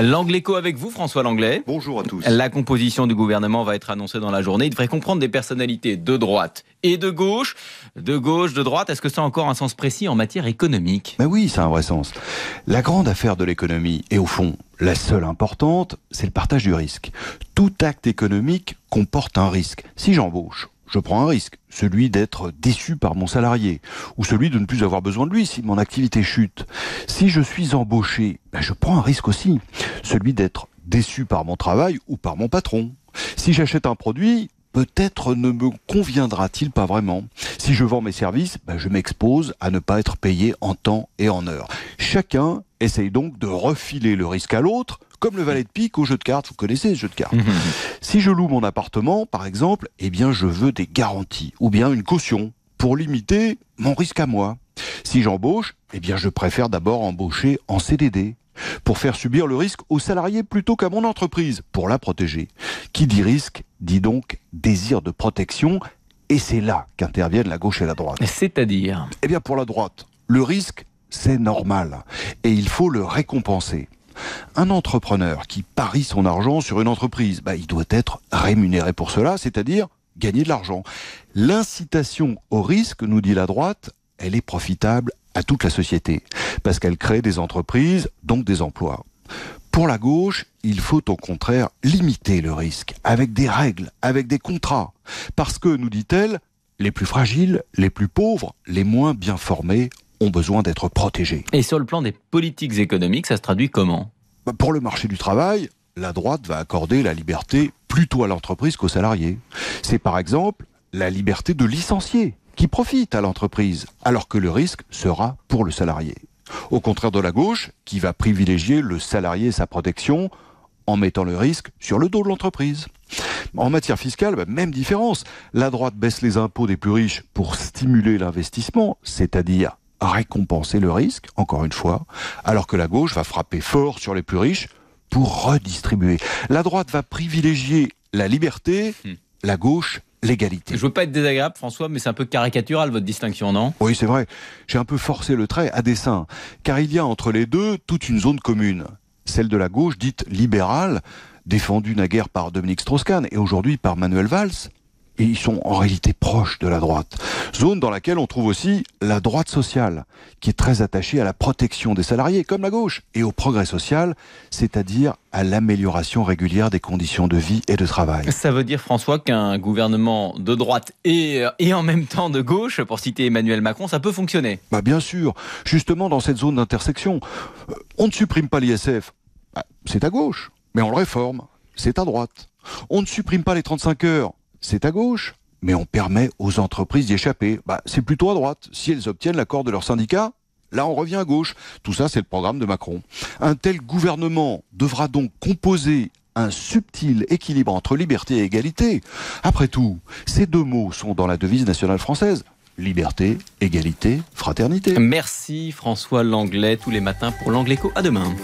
L'Angléco avec vous, François Langlais. Bonjour à tous. La composition du gouvernement va être annoncée dans la journée. Il devrait comprendre des personnalités de droite et de gauche. De gauche, de droite, est-ce que ça a encore un sens précis en matière économique Ben oui, ça a un vrai sens. La grande affaire de l'économie, et au fond, la seule importante, c'est le partage du risque. Tout acte économique comporte un risque. Si j'embauche je prends un risque, celui d'être déçu par mon salarié, ou celui de ne plus avoir besoin de lui si mon activité chute. Si je suis embauché, ben, je prends un risque aussi, celui d'être déçu par mon travail ou par mon patron. Si j'achète un produit, peut-être ne me conviendra-t-il pas vraiment. Si je vends mes services, ben, je m'expose à ne pas être payé en temps et en heure. Chacun essaye donc de refiler le risque à l'autre, comme le valet de pique au jeu de cartes, vous connaissez ce jeu de cartes. Mmh, mmh, mmh. si je loue mon appartement, par exemple, eh bien je veux des garanties, ou bien une caution, pour limiter mon risque à moi. Si j'embauche, eh bien je préfère d'abord embaucher en CDD pour faire subir le risque aux salariés plutôt qu'à mon entreprise, pour la protéger. Qui dit risque, dit donc désir de protection, et c'est là qu'interviennent la gauche et la droite. C'est-à-dire Eh bien pour la droite, le risque, c'est normal, et il faut le récompenser. Un entrepreneur qui parie son argent sur une entreprise, bah, il doit être rémunéré pour cela, c'est-à-dire gagner de l'argent. L'incitation au risque, nous dit la droite, elle est profitable à toute la société, parce qu'elle crée des entreprises, donc des emplois. Pour la gauche, il faut au contraire limiter le risque, avec des règles, avec des contrats, parce que, nous dit-elle, les plus fragiles, les plus pauvres, les moins bien formés ont besoin d'être protégés. Et sur le plan des politiques économiques, ça se traduit comment bah, Pour le marché du travail, la droite va accorder la liberté plutôt à l'entreprise qu'aux salariés. C'est par exemple la liberté de licencier qui profite à l'entreprise, alors que le risque sera pour le salarié. Au contraire de la gauche, qui va privilégier le salarié et sa protection en mettant le risque sur le dos de l'entreprise. En matière fiscale, bah, même différence. La droite baisse les impôts des plus riches pour stimuler l'investissement, c'est-à-dire récompenser le risque, encore une fois, alors que la gauche va frapper fort sur les plus riches pour redistribuer. La droite va privilégier la liberté, hmm. la gauche l'égalité. Je veux pas être désagréable, François, mais c'est un peu caricatural votre distinction, non Oui, c'est vrai. J'ai un peu forcé le trait à dessein, car il y a entre les deux toute une zone commune, celle de la gauche dite libérale, défendue naguère par Dominique Strauss-Kahn et aujourd'hui par Manuel Valls, et ils sont en réalité proches de la droite. Zone dans laquelle on trouve aussi la droite sociale, qui est très attachée à la protection des salariés, comme la gauche, et au progrès social, c'est-à-dire à, l'amélioration régulière des conditions de vie et de travail. Ça veut dire, François, qu'un gouvernement de droite et, et en même temps de gauche, pour citer Emmanuel Macron, ça peut fonctionner bah, Bien sûr, justement dans cette zone d'intersection. Euh, on ne supprime pas l'ISF, bah, c'est à gauche, mais on le réforme, c'est à droite. On ne supprime pas les 35 heures, c'est à gauche, mais on permet aux entreprises d'y échapper. Bah, c'est plutôt à droite. Si elles obtiennent l'accord de leur syndicat, Là, on revient à gauche. Tout ça, c'est le programme de Macron. Un tel gouvernement devra donc composer un subtil équilibre entre liberté et égalité. Après tout, ces deux mots sont dans la devise nationale française. Liberté, égalité, fraternité. Merci François Langlais tous les matins pour l'Angléco. À demain.